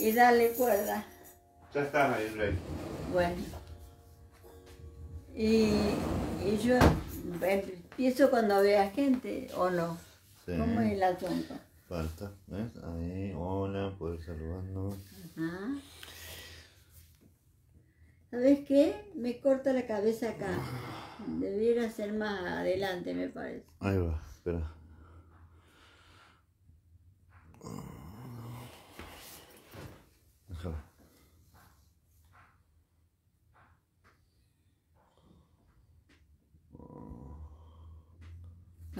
y dale cuerda. Ya está ahí, Rey. Bueno. Y, y yo empiezo cuando vea gente o no. ¿Cómo es el asunto? Falta, ¿ves? Ahí, hola, por pues, saludarnos. Ajá. ¿Sabes qué? Me corta la cabeza acá. Debiera ser más adelante, me parece. Ahí va, espera.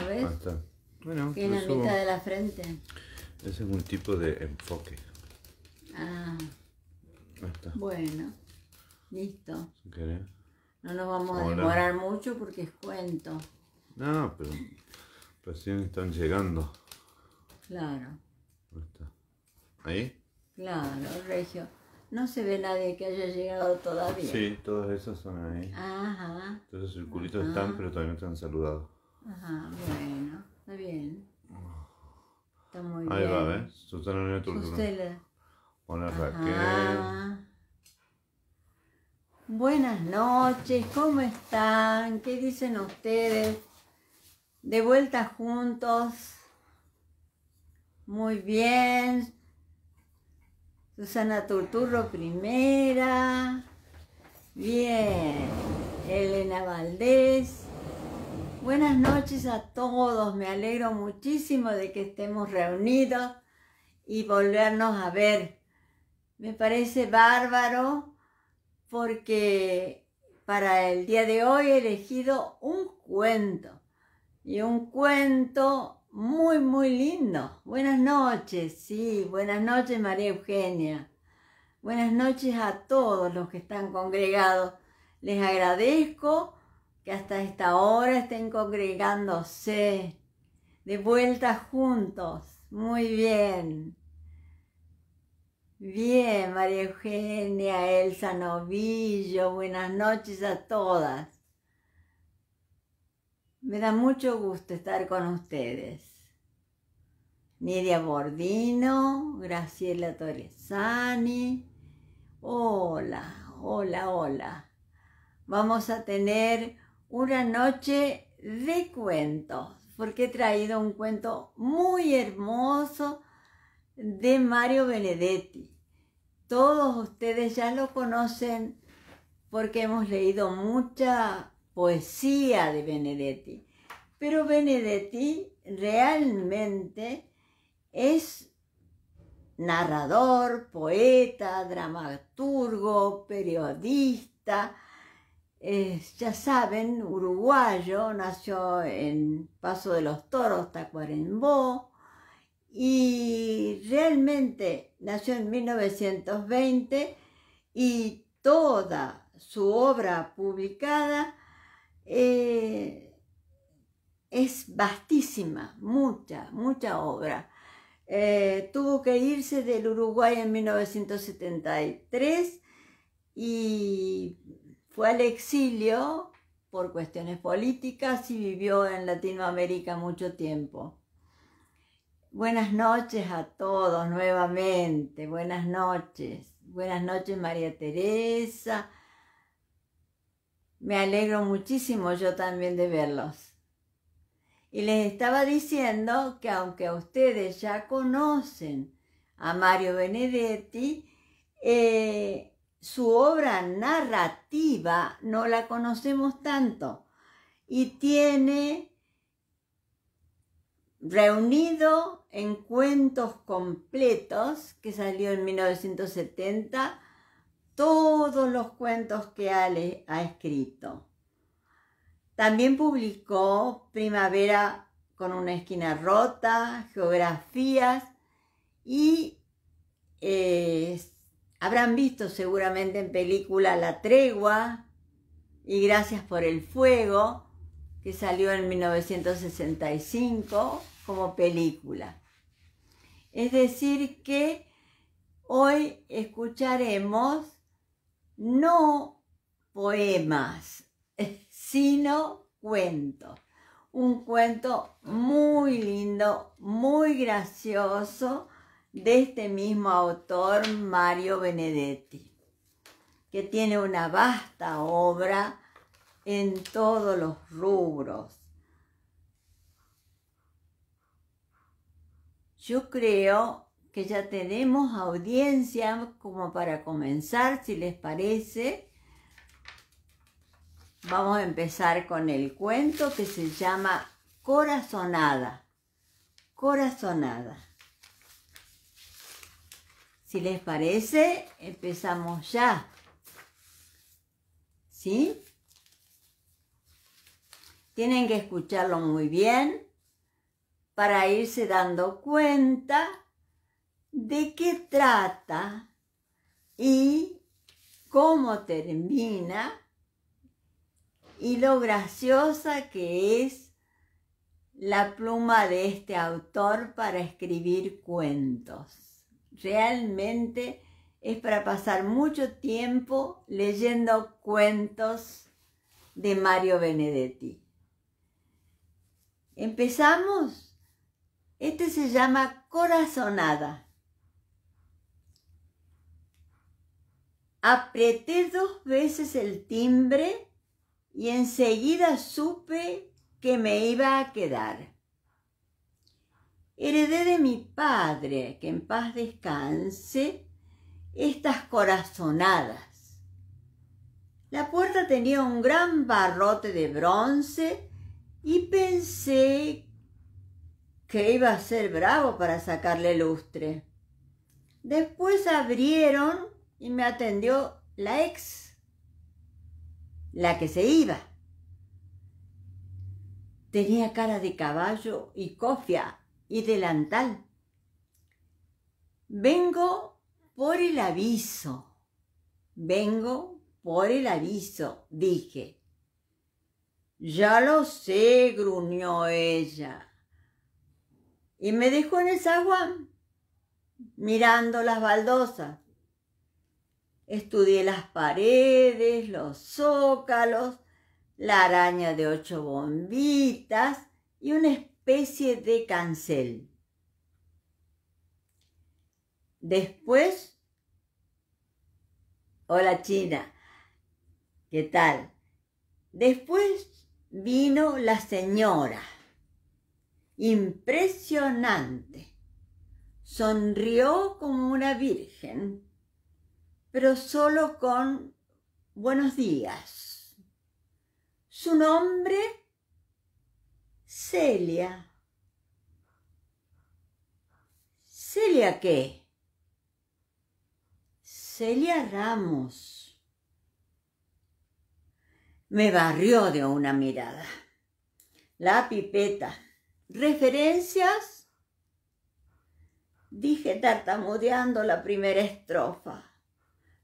ves? la mitad de la frente. es un tipo de enfoque. Ah. Bueno, listo. No nos vamos a demorar mucho porque es cuento. No, pero recién están llegando. Claro. Ahí Claro, Regio. No se ve nadie que haya llegado todavía. Sí, todos esos son ahí. Ajá. Todos circulitos están, ah. pero todavía no están han Ajá, bueno, está bien. Está muy bien. Ahí va, ¿ves? Susana Turturro Hola Raquel. Buenas noches, ¿cómo están? ¿Qué dicen ustedes? De vuelta juntos. Muy bien. Susana Turturro primera. Bien. Elena Valdés. Buenas noches a todos, me alegro muchísimo de que estemos reunidos y volvernos a ver. Me parece bárbaro porque para el día de hoy he elegido un cuento y un cuento muy, muy lindo. Buenas noches, sí, buenas noches María Eugenia. Buenas noches a todos los que están congregados. Les agradezco que hasta esta hora estén congregándose de vuelta juntos. Muy bien. Bien, María Eugenia, Elsa Novillo, buenas noches a todas. Me da mucho gusto estar con ustedes. Nidia Bordino, Graciela Torresani. Hola, hola, hola. Vamos a tener una noche de cuentos, porque he traído un cuento muy hermoso de Mario Benedetti. Todos ustedes ya lo conocen porque hemos leído mucha poesía de Benedetti, pero Benedetti realmente es narrador, poeta, dramaturgo, periodista, ya saben, uruguayo, nació en Paso de los Toros, Tacuarembó, y realmente nació en 1920 y toda su obra publicada eh, es vastísima, mucha, mucha obra. Eh, tuvo que irse del Uruguay en 1973 y fue al exilio por cuestiones políticas y vivió en Latinoamérica mucho tiempo. Buenas noches a todos nuevamente, buenas noches. Buenas noches María Teresa. Me alegro muchísimo yo también de verlos. Y les estaba diciendo que aunque ustedes ya conocen a Mario Benedetti, eh, su obra narrativa no la conocemos tanto y tiene reunido en cuentos completos que salió en 1970 todos los cuentos que Ale ha escrito. También publicó Primavera con una esquina rota, geografías y eh, Habrán visto seguramente en película La Tregua y Gracias por el Fuego, que salió en 1965 como película. Es decir, que hoy escucharemos no poemas, sino cuentos. Un cuento muy lindo, muy gracioso de este mismo autor, Mario Benedetti, que tiene una vasta obra en todos los rubros. Yo creo que ya tenemos audiencia como para comenzar, si les parece. Vamos a empezar con el cuento que se llama Corazonada. Corazonada. Si les parece, empezamos ya. ¿Sí? Tienen que escucharlo muy bien para irse dando cuenta de qué trata y cómo termina y lo graciosa que es la pluma de este autor para escribir cuentos realmente es para pasar mucho tiempo leyendo cuentos de Mario Benedetti. ¿Empezamos? Este se llama Corazonada. Apreté dos veces el timbre y enseguida supe que me iba a quedar heredé de mi padre, que en paz descanse, estas corazonadas. La puerta tenía un gran barrote de bronce y pensé que iba a ser bravo para sacarle lustre. Después abrieron y me atendió la ex, la que se iba. Tenía cara de caballo y cofia y delantal. Vengo por el aviso, vengo por el aviso, dije. Ya lo sé, gruñó ella. Y me dejó en el zaguán, mirando las baldosas. Estudié las paredes, los zócalos, la araña de ocho bombitas y un especie de cancel. Después, hola China, ¿qué tal? Después vino la señora, impresionante. Sonrió como una virgen, pero solo con buenos días. Su nombre Celia. ¿Celia qué? Celia Ramos. Me barrió de una mirada. La pipeta. ¿Referencias? Dije tartamudeando la primera estrofa.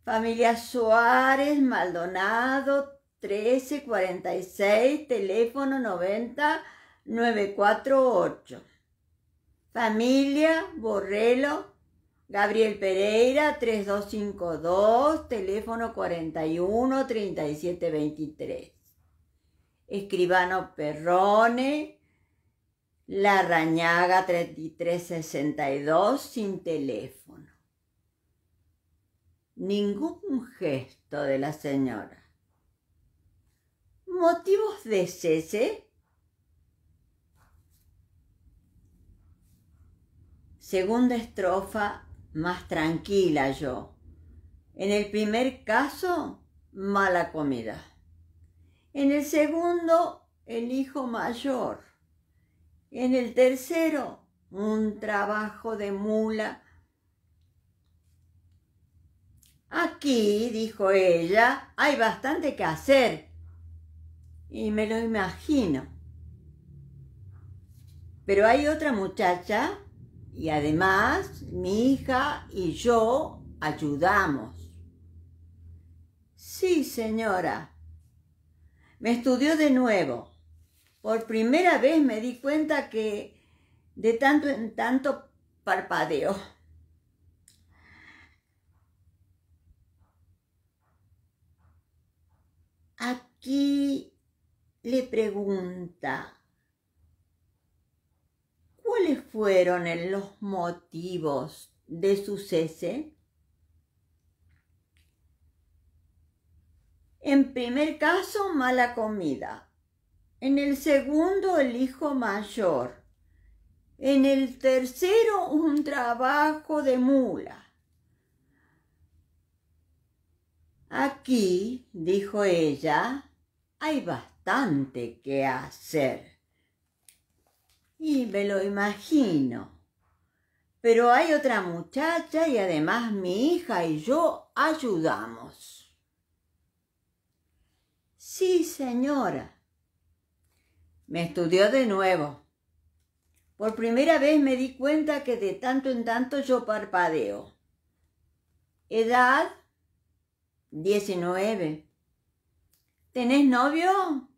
Familia Suárez, Maldonado, 1346, teléfono 90 948. Familia Borrelo, Gabriel Pereira 3252, teléfono 41 3723. Escribano Perrone, La Rañaga, 3362, sin teléfono. Ningún gesto de la señora. ¿Motivos de cese? segunda estrofa más tranquila yo. En el primer caso, mala comida. En el segundo, el hijo mayor. En el tercero, un trabajo de mula. Aquí, dijo ella, hay bastante que hacer. Y me lo imagino. Pero hay otra muchacha y además, mi hija y yo ayudamos. Sí, señora. Me estudió de nuevo. Por primera vez me di cuenta que de tanto en tanto parpadeo. Aquí le pregunta, ¿Cuáles fueron los motivos de su cese? En primer caso, mala comida. En el segundo, el hijo mayor. En el tercero, un trabajo de mula. Aquí, dijo ella, hay bastante que hacer. Y me lo imagino. Pero hay otra muchacha y además mi hija y yo ayudamos. Sí, señora. Me estudió de nuevo. Por primera vez me di cuenta que de tanto en tanto yo parpadeo. Edad 19. ¿Tenés novio?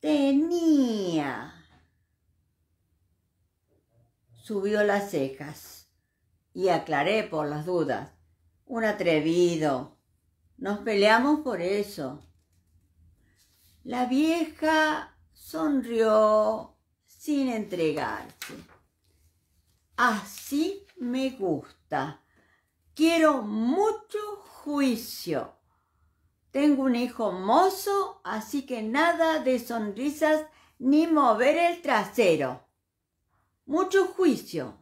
tenía. Subió las cejas y aclaré por las dudas. Un atrevido. Nos peleamos por eso. La vieja sonrió sin entregarse. Así me gusta. Quiero mucho juicio. Tengo un hijo mozo, así que nada de sonrisas ni mover el trasero. Mucho juicio.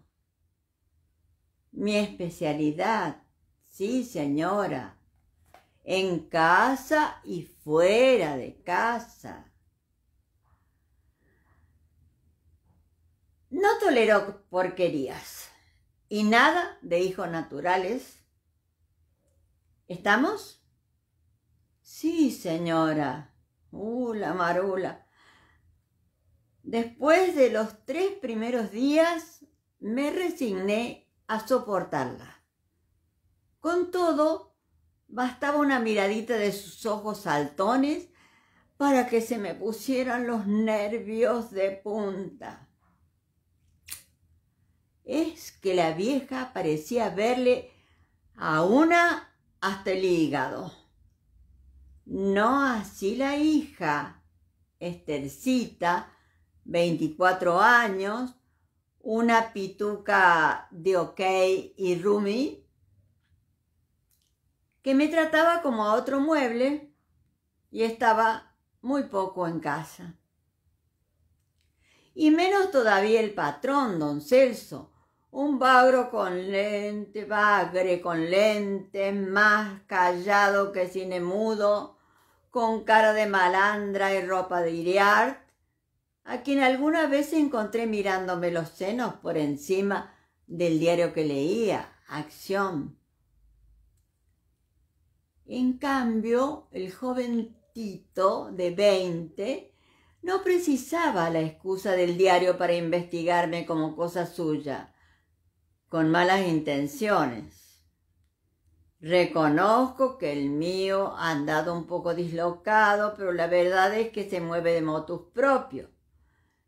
Mi especialidad, sí señora, en casa y fuera de casa. No tolero porquerías y nada de hijos naturales. ¿Estamos? Sí, señora. hula marula. Después de los tres primeros días, me resigné a soportarla. Con todo, bastaba una miradita de sus ojos saltones para que se me pusieran los nervios de punta. Es que la vieja parecía verle a una hasta el hígado. No así la hija, Estercita, 24 años, una pituca de OK y Rumi, que me trataba como a otro mueble y estaba muy poco en casa. Y menos todavía el patrón, don Celso, un bagro con lente, bagre con lente, más callado que cine mudo, con cara de malandra y ropa de iriart, a quien alguna vez encontré mirándome los senos por encima del diario que leía, Acción. En cambio, el joven Tito, de veinte no precisaba la excusa del diario para investigarme como cosa suya, con malas intenciones. Reconozco que el mío ha andado un poco dislocado, pero la verdad es que se mueve de motus propio.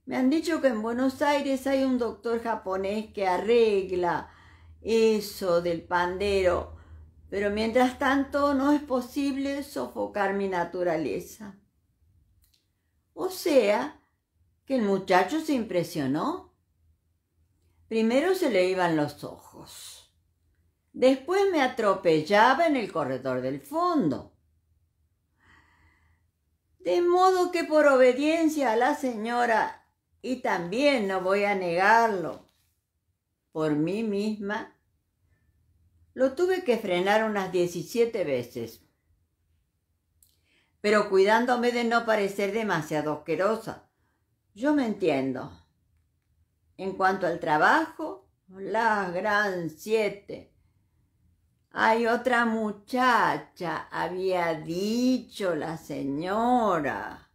Me han dicho que en Buenos Aires hay un doctor japonés que arregla eso del pandero, pero mientras tanto no es posible sofocar mi naturaleza. O sea, que el muchacho se impresionó. Primero se le iban los ojos Después me atropellaba en el corredor del fondo. De modo que por obediencia a la señora, y también no voy a negarlo, por mí misma, lo tuve que frenar unas 17 veces, pero cuidándome de no parecer demasiado asquerosa. Yo me entiendo. En cuanto al trabajo, las gran siete. Hay otra muchacha, había dicho la señora.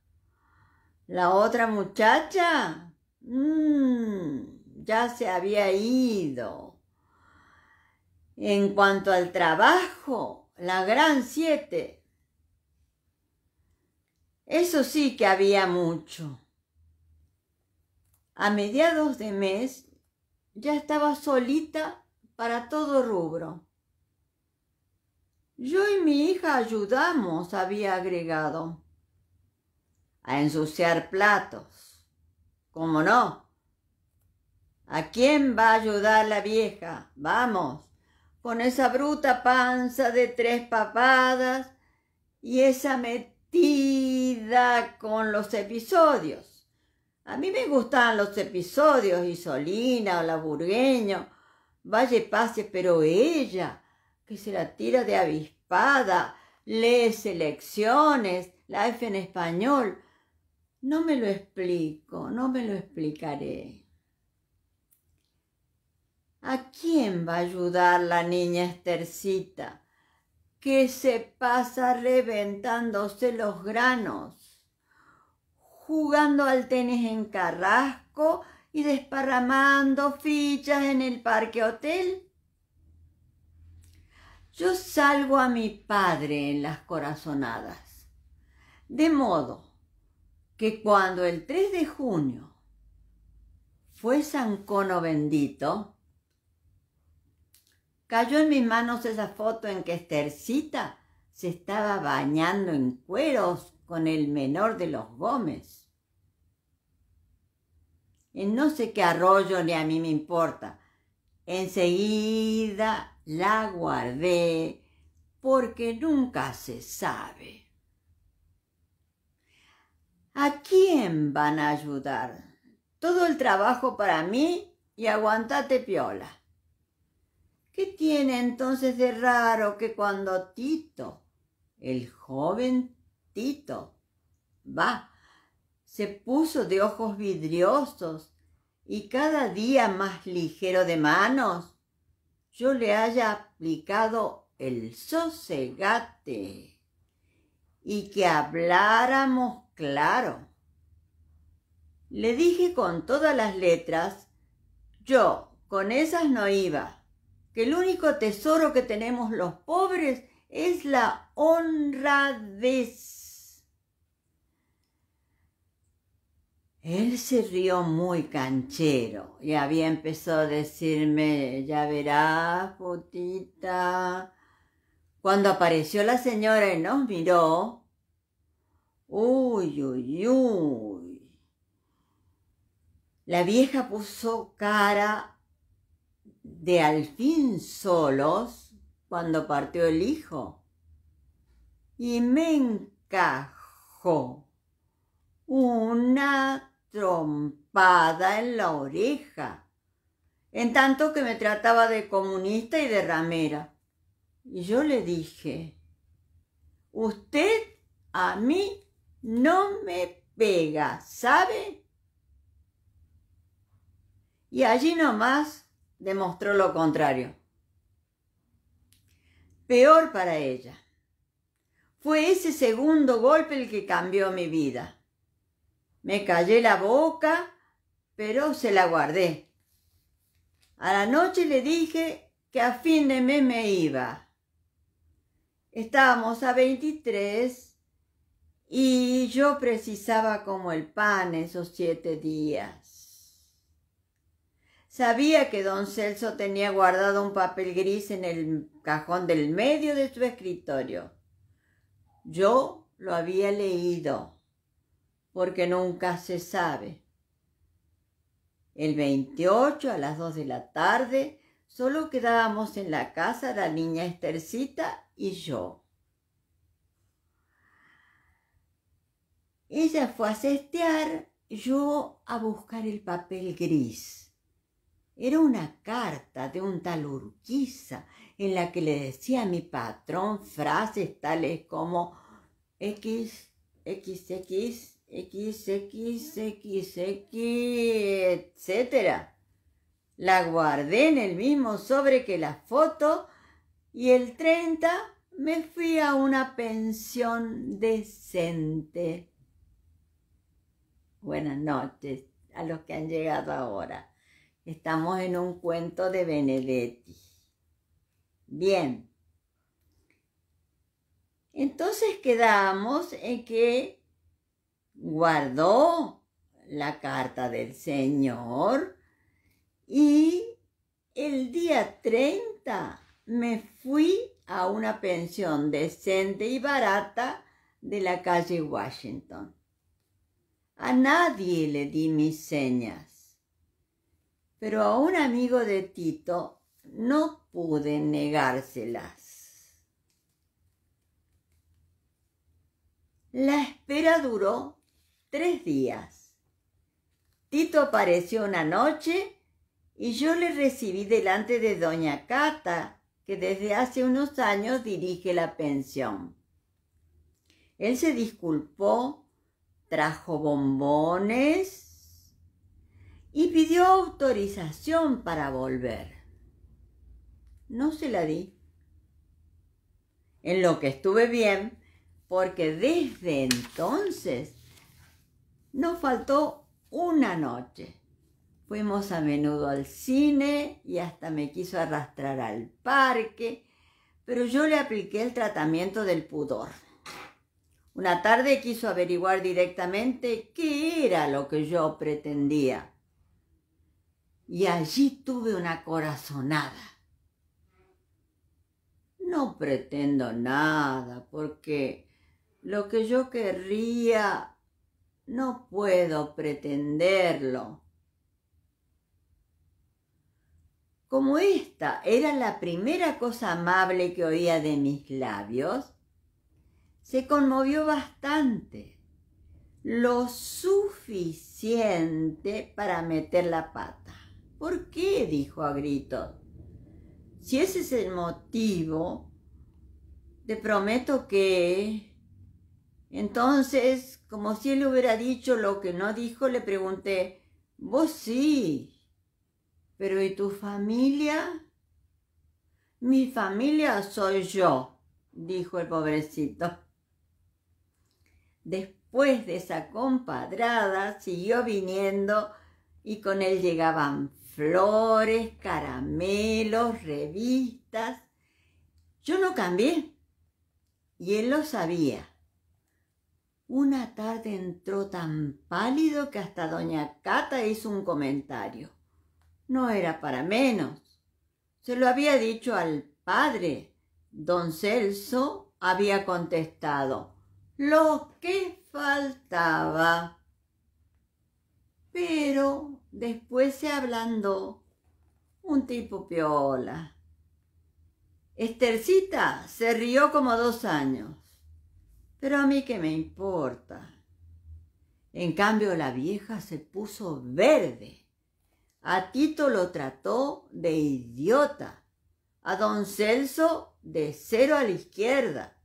La otra muchacha mm, ya se había ido. En cuanto al trabajo, la gran siete. Eso sí que había mucho. A mediados de mes ya estaba solita para todo rubro. Yo y mi hija ayudamos, había agregado. A ensuciar platos. ¿Cómo no? ¿A quién va a ayudar la vieja? Vamos, con esa bruta panza de tres papadas y esa metida con los episodios. A mí me gustaban los episodios, Isolina o la Burgueño, Valle Pase, pero ella, que se la tira de avispada, lee selecciones, la F en español. No me lo explico, no me lo explicaré. ¿A quién va a ayudar la niña Estercita? Que se pasa reventándose los granos, jugando al tenis en Carrasco y desparramando fichas en el parque hotel yo salgo a mi Padre en las corazonadas. De modo que cuando el 3 de junio fue San Cono bendito, cayó en mis manos esa foto en que Estercita se estaba bañando en cueros con el menor de los Gómez. En no sé qué arroyo ni a mí me importa. Enseguida la guardé porque nunca se sabe. ¿A quién van a ayudar? Todo el trabajo para mí y aguantate piola. ¿Qué tiene entonces de raro que cuando Tito, el joven Tito, va, se puso de ojos vidriosos y cada día más ligero de manos, yo le haya aplicado el sosegate y que habláramos claro. Le dije con todas las letras, yo con esas no iba, que el único tesoro que tenemos los pobres es la honradez. Él se rió muy canchero y había empezado a decirme, ya verás, fotita, Cuando apareció la señora y nos miró, uy, uy, uy. La vieja puso cara de al fin solos cuando partió el hijo y me encajó. en la oreja, en tanto que me trataba de comunista y de ramera. Y yo le dije, usted a mí no me pega, ¿sabe? Y allí nomás demostró lo contrario. Peor para ella. Fue ese segundo golpe el que cambió mi vida. Me callé la boca, pero se la guardé. A la noche le dije que a fin de mes me iba. Estábamos a 23 y yo precisaba como el pan esos siete días. Sabía que don Celso tenía guardado un papel gris en el cajón del medio de su escritorio. Yo lo había leído porque nunca se sabe. El 28 a las 2 de la tarde solo quedábamos en la casa la niña Estercita y yo. Ella fue a cestear, yo a buscar el papel gris. Era una carta de un tal Urquiza en la que le decía a mi patrón frases tales como X, x x X, X, X, X, etc. La guardé en el mismo sobre que la foto y el 30 me fui a una pensión decente. Buenas noches a los que han llegado ahora. Estamos en un cuento de Benedetti. Bien. Entonces quedamos en que guardó la carta del Señor y el día 30 me fui a una pensión decente y barata de la calle Washington. A nadie le di mis señas, pero a un amigo de Tito no pude negárselas. La espera duró tres días. Tito apareció una noche y yo le recibí delante de doña Cata, que desde hace unos años dirige la pensión. Él se disculpó, trajo bombones y pidió autorización para volver. No se la di. En lo que estuve bien, porque desde entonces no faltó una noche. Fuimos a menudo al cine y hasta me quiso arrastrar al parque, pero yo le apliqué el tratamiento del pudor. Una tarde quiso averiguar directamente qué era lo que yo pretendía. Y allí tuve una corazonada. No pretendo nada porque lo que yo querría no puedo pretenderlo. Como esta era la primera cosa amable que oía de mis labios, se conmovió bastante, lo suficiente para meter la pata. ¿Por qué? dijo a gritos. Si ese es el motivo, te prometo que entonces, como si él hubiera dicho lo que no dijo, le pregunté, vos sí, pero ¿y tu familia? Mi familia soy yo, dijo el pobrecito. Después de esa compadrada, siguió viniendo y con él llegaban flores, caramelos, revistas. Yo no cambié y él lo sabía. Una tarde entró tan pálido que hasta doña Cata hizo un comentario. No era para menos. Se lo había dicho al padre. Don Celso había contestado lo que faltaba. Pero después se ablandó un tipo piola. Estercita se rió como dos años. Pero a mí qué me importa. En cambio, la vieja se puso verde. A Tito lo trató de idiota. A don Celso de cero a la izquierda.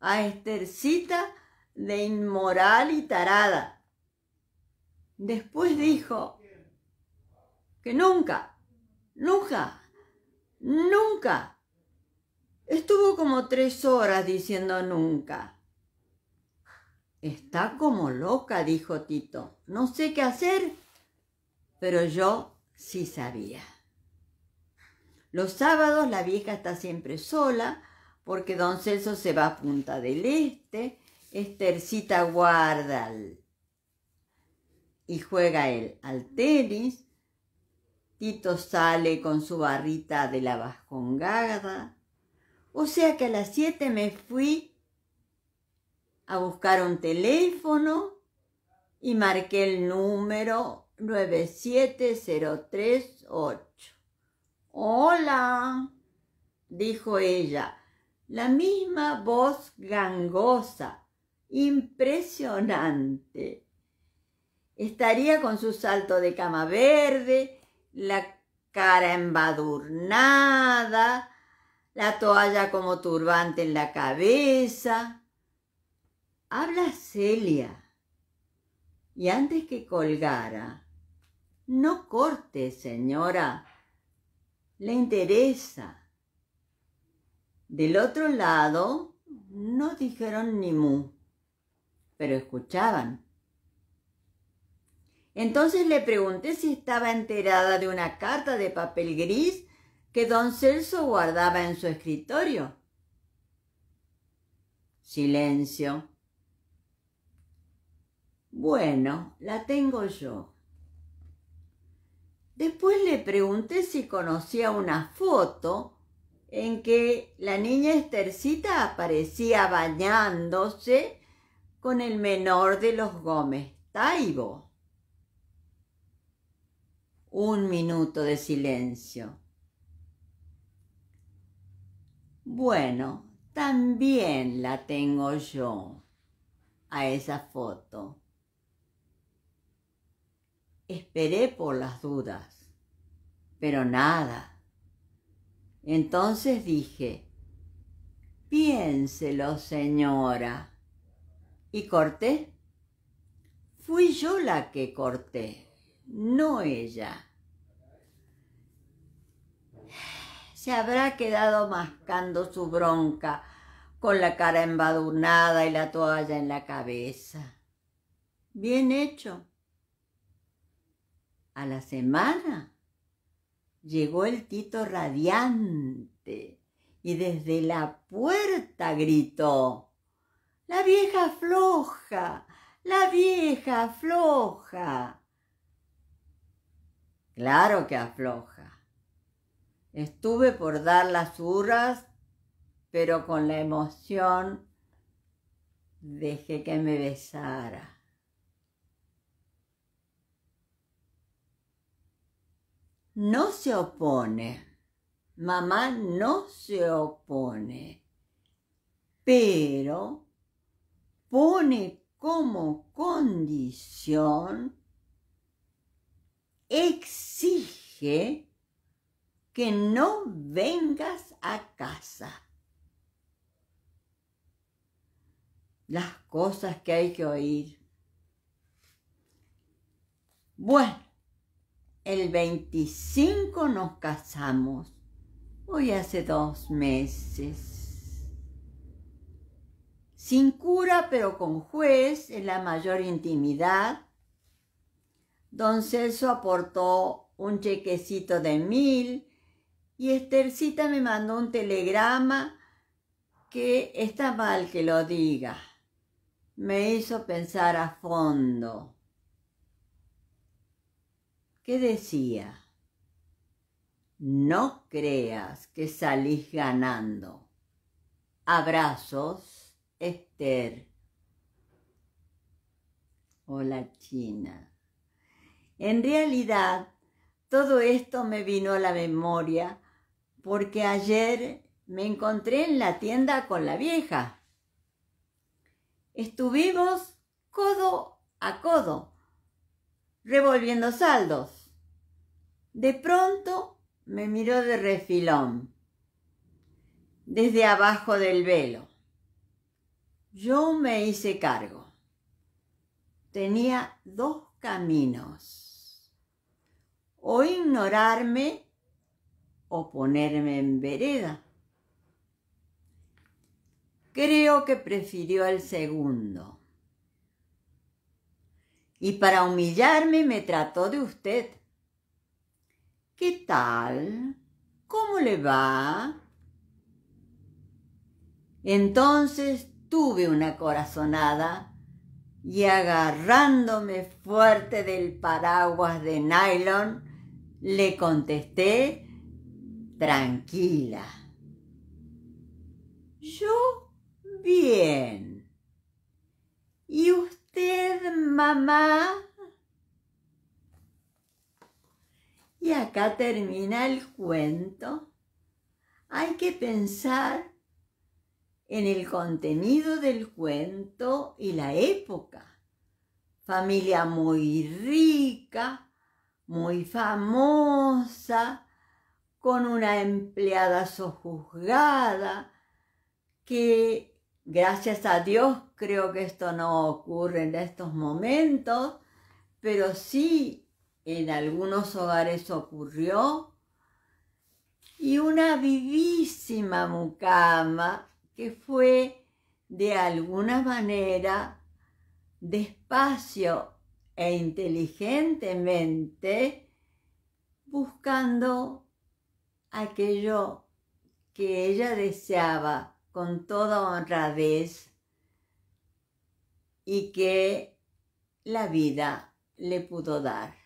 A Estercita de inmoral y tarada. Después dijo que nunca, nunca, nunca. Estuvo como tres horas diciendo nunca. Está como loca, dijo Tito. No sé qué hacer, pero yo sí sabía. Los sábados la vieja está siempre sola porque don Celso se va a Punta del Este, Estercita guarda y juega él al tenis, Tito sale con su barrita de la vascongada, o sea que a las siete me fui a buscar un teléfono y marqué el número 97038. Hola, dijo ella, la misma voz gangosa, impresionante. Estaría con su salto de cama verde, la cara embadurnada, la toalla como turbante en la cabeza. Habla Celia. Y antes que colgara, no corte, señora. Le interesa. Del otro lado, no dijeron ni mu, pero escuchaban. Entonces le pregunté si estaba enterada de una carta de papel gris que don Celso guardaba en su escritorio. Silencio. Bueno, la tengo yo. Después le pregunté si conocía una foto en que la niña Estercita aparecía bañándose con el menor de los Gómez Taibo. Un minuto de silencio. Bueno, también la tengo yo a esa foto. Esperé por las dudas, pero nada. Entonces dije, piénselo, señora. Y corté. Fui yo la que corté, no ella. Se habrá quedado mascando su bronca con la cara embadurnada y la toalla en la cabeza. Bien hecho. A la semana llegó el Tito radiante y desde la puerta gritó, La vieja floja, la vieja floja. Claro que afloja. Estuve por dar las urras, pero con la emoción dejé que me besara. no se opone. Mamá no se opone, pero pone como condición, exige que no vengas a casa. Las cosas que hay que oír. Bueno, el 25 nos casamos. Hoy hace dos meses. Sin cura, pero con juez, en la mayor intimidad. Don Celso aportó un chequecito de mil y Estercita me mandó un telegrama que está mal que lo diga. Me hizo pensar a fondo. ¿Qué decía, no creas que salís ganando. Abrazos, Esther. Hola China. En realidad, todo esto me vino a la memoria porque ayer me encontré en la tienda con la vieja. Estuvimos codo a codo revolviendo saldos. De pronto me miró de refilón, desde abajo del velo. Yo me hice cargo. Tenía dos caminos. O ignorarme o ponerme en vereda. Creo que prefirió el segundo y para humillarme me trató de usted. ¿Qué tal? ¿Cómo le va? Entonces tuve una corazonada y agarrándome fuerte del paraguas de nylon, le contesté tranquila. Yo bien. ¿Y usted? usted, mamá? Y acá termina el cuento. Hay que pensar en el contenido del cuento y la época. Familia muy rica, muy famosa, con una empleada sojuzgada que Gracias a Dios creo que esto no ocurre en estos momentos, pero sí en algunos hogares ocurrió. Y una vivísima mucama que fue de alguna manera despacio e inteligentemente buscando aquello que ella deseaba con toda honradez y que la vida le pudo dar.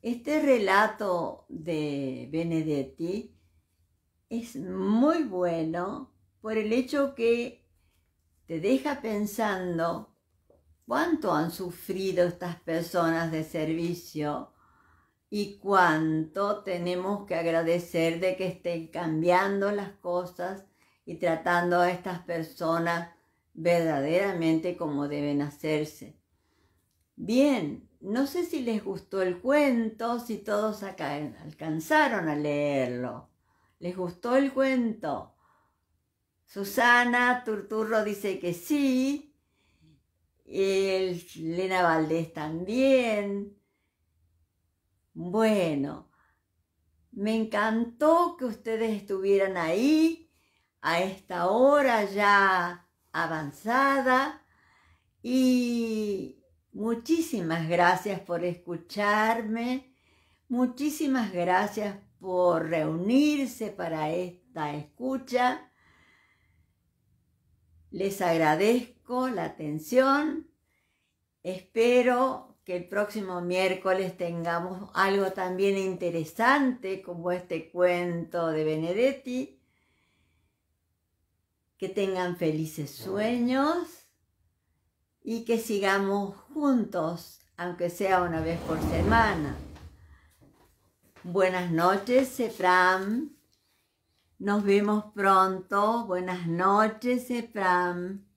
Este relato de Benedetti es muy bueno por el hecho que te deja pensando cuánto han sufrido estas personas de servicio y cuánto tenemos que agradecer de que estén cambiando las cosas y tratando a estas personas verdaderamente como deben hacerse. Bien, no sé si les gustó el cuento, si todos alcanzaron a leerlo. ¿Les gustó el cuento? Susana Turturro dice que sí. El, Lena Valdés también. Bueno, me encantó que ustedes estuvieran ahí a esta hora ya avanzada y muchísimas gracias por escucharme, muchísimas gracias por reunirse para esta escucha. Les agradezco la atención, espero que el próximo miércoles tengamos algo también interesante como este cuento de Benedetti que tengan felices sueños y que sigamos juntos, aunque sea una vez por semana. Buenas noches, Sepram Nos vemos pronto. Buenas noches, Sepram